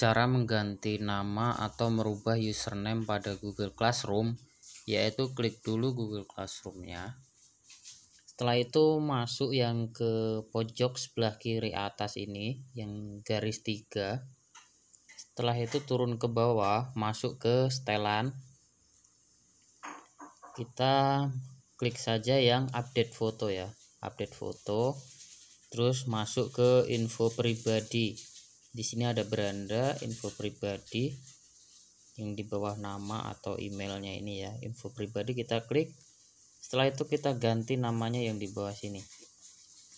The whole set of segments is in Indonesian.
Cara mengganti nama atau merubah username pada Google Classroom yaitu klik dulu Google classroom ya Setelah itu masuk yang ke pojok sebelah kiri atas ini yang garis tiga. Setelah itu turun ke bawah, masuk ke setelan. Kita klik saja yang update foto ya, update foto. Terus masuk ke info pribadi di sini ada beranda info pribadi yang di bawah nama atau emailnya ini ya info pribadi kita klik setelah itu kita ganti namanya yang di bawah sini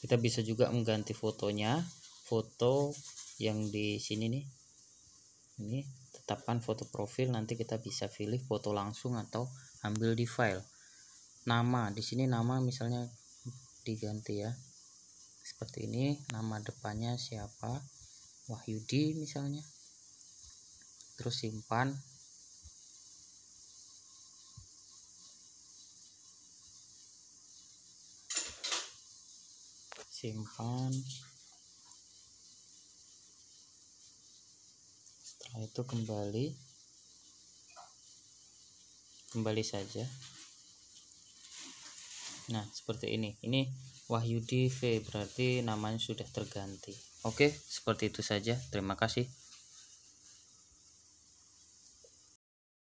kita bisa juga mengganti fotonya foto yang di sini nih ini tetapkan foto profil nanti kita bisa pilih foto langsung atau ambil di file nama di sini nama misalnya diganti ya seperti ini nama depannya siapa Wahyudi misalnya terus simpan simpan setelah itu kembali kembali saja nah seperti ini ini Wahyudi V berarti namanya sudah terganti Oke, seperti itu saja. Terima kasih.